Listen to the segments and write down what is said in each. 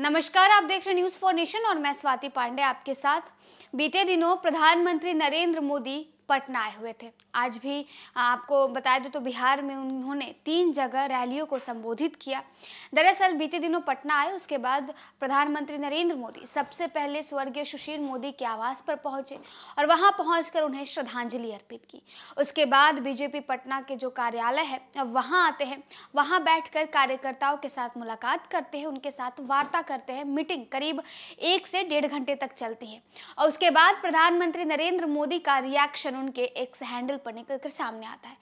नमस्कार आप देख रहे न्यूज फॉर नेशन और मैं स्वाति पांडे आपके साथ बीते दिनों प्रधानमंत्री नरेंद्र मोदी पटना आए हुए थे आज भी आपको बता दूं तो बिहार में उन्होंने तीन जगह रैलियों को संबोधित किया दरअसल बीते दिनों पटना आए उसके बाद प्रधानमंत्री नरेंद्र मोदी सबसे पहले स्वर्गीय सुशील मोदी के आवास पर पहुंचे और वहां पहुंचकर उन्हें श्रद्धांजलि अर्पित की उसके बाद बीजेपी पटना के जो कार्यालय है वहां आते हैं वहां कर कार्यकर्ताओं के साथ मुलाकात करते हैं उनके साथ वार्ता करते हैं मीटिंग करीब एक से डेढ़ घंटे तक चलती है और उसके बाद प्रधानमंत्री नरेंद्र मोदी का रिएक्शन के एक्स हैंडल पर निकल कर सामने आता है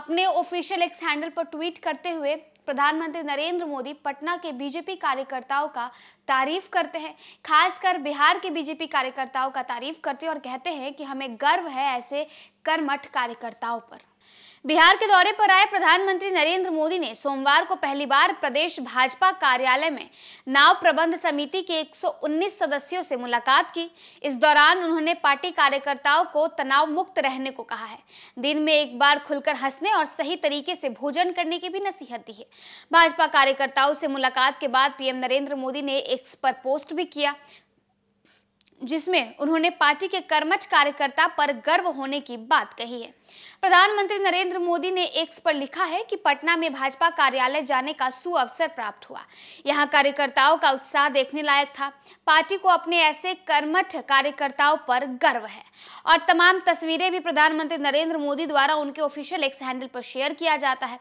अपने ऑफिशियल एक्स हैंडल पर ट्वीट करते हुए प्रधानमंत्री नरेंद्र मोदी पटना के बीजेपी कार्यकर्ताओं का तारीफ करते हैं खासकर बिहार के बीजेपी कार्यकर्ताओं का तारीफ करते हैं और कहते हैं कि हमें गर्व है ऐसे कर्मठ कार्यकर्ताओं पर बिहार के दौरे पर आए प्रधानमंत्री नरेंद्र मोदी ने सोमवार को पहली बार प्रदेश भाजपा कार्यालय में नाव प्रबंध समिति के 119 सदस्यों से मुलाकात की इस दौरान उन्होंने पार्टी कार्यकर्ताओं को तनाव मुक्त रहने को कहा है दिन में एक बार खुलकर हंसने और सही तरीके से भोजन करने की भी नसीहत दी है भाजपा कार्यकर्ताओं से मुलाकात के बाद पीएम नरेंद्र मोदी ने एक्स पर पोस्ट भी किया जिसमें उन्होंने पार्टी के कर्मच कार्यकर्ता पर गर्व होने की बात कही है प्रधानमंत्री नरेंद्र मोदी ने एक्स पर लिखा है कि पटना में भाजपा कार्यालय जाने का सुअवसर प्राप्त हुआ यहाँ कार्यकर्ताओं का उत्साह देखने लायक था पार्टी को अपने ऐसे कर्मठ कार्यकर्ताओं पर गर्व है और तमाम तस्वीरें भी प्रधानमंत्री नरेंद्र मोदी द्वारा उनके ऑफिशियल एक्स हैंडल पर शेयर किया जाता है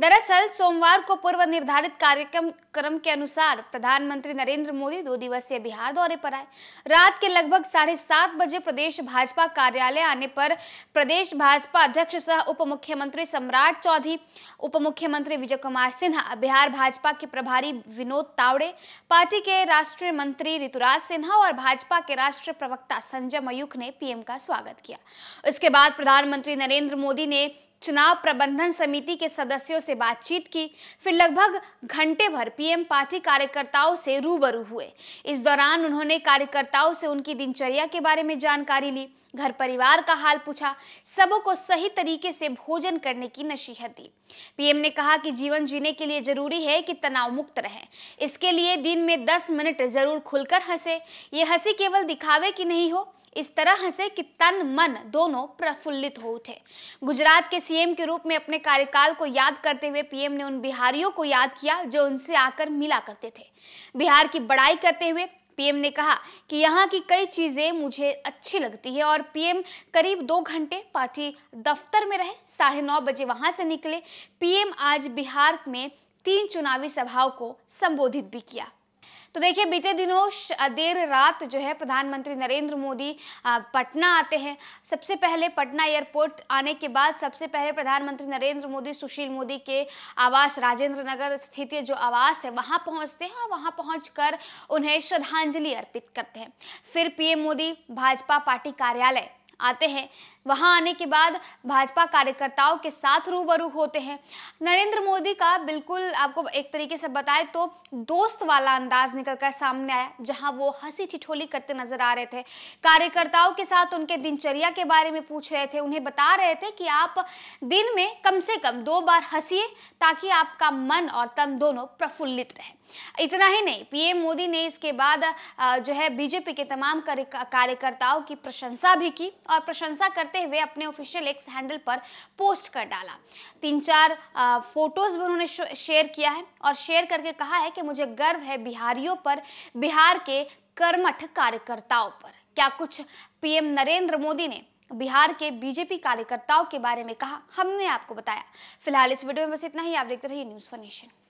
दरअसल सोमवार को पूर्व निर्धारित कार्यक्रम क्रम के अनुसार प्रधानमंत्री नरेंद्र मोदी दो दिवसीय बिहार दौरे पर आए रात के लगभग साढ़े सात बजे प्रदेश भाजपा कार्यालय आने पर प्रदेश भाजपा भाजपा अध्यक्ष सह उप मुख्यमंत्री सम्राट चौधरी उप मुख्यमंत्री विजय कुमार सिन्हा बिहार भाजपा के प्रभारी विनोद तावड़े पार्टी के राष्ट्रीय मंत्री ऋतुराज सिन्हा और भाजपा के राष्ट्रीय प्रवक्ता संजय मयूख ने पीएम का स्वागत किया इसके बाद प्रधानमंत्री नरेंद्र मोदी ने चुनाव प्रबंधन समिति के सदस्यों से बातचीत की फिर लगभग घंटे भर पीएम पार्टी कार्यकर्ताओं से रूबरू हुए इस दौरान उन्होंने कार्यकर्ताओं से उनकी दिनचर्या के बारे में जानकारी ली घर परिवार का हाल पूछा सबों को सही तरीके से भोजन करने की नसीहत दी पीएम ने कहा कि जीवन जीने के लिए जरूरी है कि तनाव मुक्त रहे इसके लिए दिन में 10 मिनट जरूर खुलकर हंसे ये हंसी केवल दिखावे की नहीं हो इस तरह हंसे कि तन मन दोनों प्रफुल्लित हो उठे गुजरात के सीएम के रूप में अपने कार्यकाल को याद करते हुए पीएम ने उन बिहारियों को याद किया जो उनसे आकर मिला करते थे बिहार की बड़ाई करते हुए पीएम ने कहा कि यहाँ की कई चीज़ें मुझे अच्छी लगती है और पीएम करीब दो घंटे पार्टी दफ्तर में रहे साढ़े नौ बजे वहां से निकले पीएम आज बिहार में तीन चुनावी सभाओं को संबोधित भी किया तो देखिए बीते दिनों देर रात जो है प्रधानमंत्री नरेंद्र मोदी पटना आते हैं सबसे पहले पटना एयरपोर्ट आने के बाद सबसे पहले प्रधानमंत्री नरेंद्र मोदी सुशील मोदी के आवास राजेंद्र नगर स्थित जो आवास है वहां पहुंचते हैं और वहां पहुंचकर उन्हें श्रद्धांजलि अर्पित करते हैं फिर पीएम मोदी भाजपा पार्टी कार्यालय आते हैं वहां आने के बाद भाजपा कार्यकर्ताओं के साथ रूबरू होते हैं नरेंद्र मोदी का बिल्कुल आपको एक तरीके से बताएं तो दोस्त वाला अंदाज निकल कर सामने आया जहां वो हंसी ठिठोली करते नजर आ रहे थे कार्यकर्ताओं के साथ उनके दिनचर्या के बारे में पूछ रहे थे उन्हें बता रहे थे कि आप दिन में कम से कम दो बार हंसीए ताकि आपका मन और तन दोनों प्रफुल्लित रहे इतना ही नहीं पीएम मोदी ने इसके बाद जो है बीजेपी के तमाम कार्यकर्ताओं की प्रशंसा भी की और प्रशंसा करते हुए अपने ऑफिशियल एक्स हैंडल पर पोस्ट कर डाला तीन चार फोटोज भी उन्होंने शेयर किया है और शेयर करके कहा है कि मुझे गर्व है बिहारियों पर बिहार के कर्मठ कार्यकर्ताओं पर क्या कुछ पीएम नरेंद्र मोदी ने बिहार के बीजेपी कार्यकर्ताओं के बारे में कहा हमने आपको बताया फिलहाल इस वीडियो में बस इतना ही आप देखते रहिए न्यूज फॉर नेशन